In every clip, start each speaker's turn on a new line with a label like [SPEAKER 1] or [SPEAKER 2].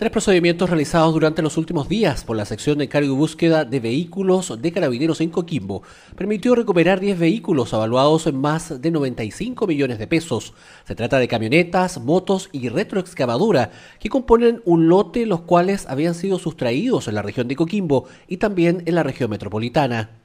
[SPEAKER 1] Tres procedimientos realizados durante los últimos días por la sección de cargo y búsqueda de vehículos de carabineros en Coquimbo permitió recuperar 10 vehículos avaluados en más de 95 millones de pesos. Se trata de camionetas, motos y retroexcavadura que componen un lote los cuales habían sido sustraídos en la región de Coquimbo y también en la región metropolitana.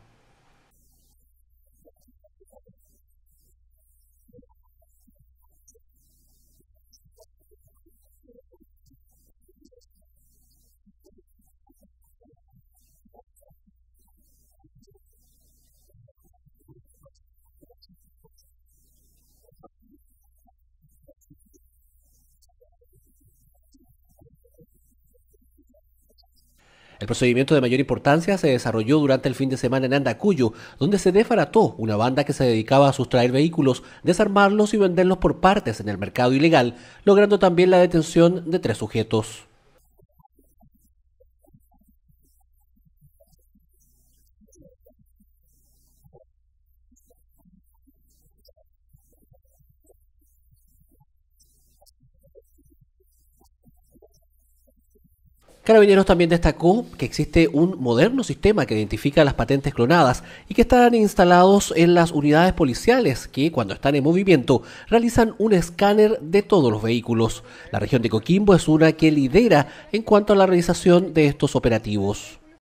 [SPEAKER 1] El procedimiento de mayor importancia se desarrolló durante el fin de semana en Andacuyo, donde se desbarató una banda que se dedicaba a sustraer vehículos, desarmarlos y venderlos por partes en el mercado ilegal, logrando también la detención de tres sujetos. Carabineros también destacó que existe un moderno sistema que identifica las patentes clonadas y que están instalados en las unidades policiales que, cuando están en movimiento, realizan un escáner de todos los vehículos. La región de Coquimbo es una que lidera en cuanto a la realización de estos operativos.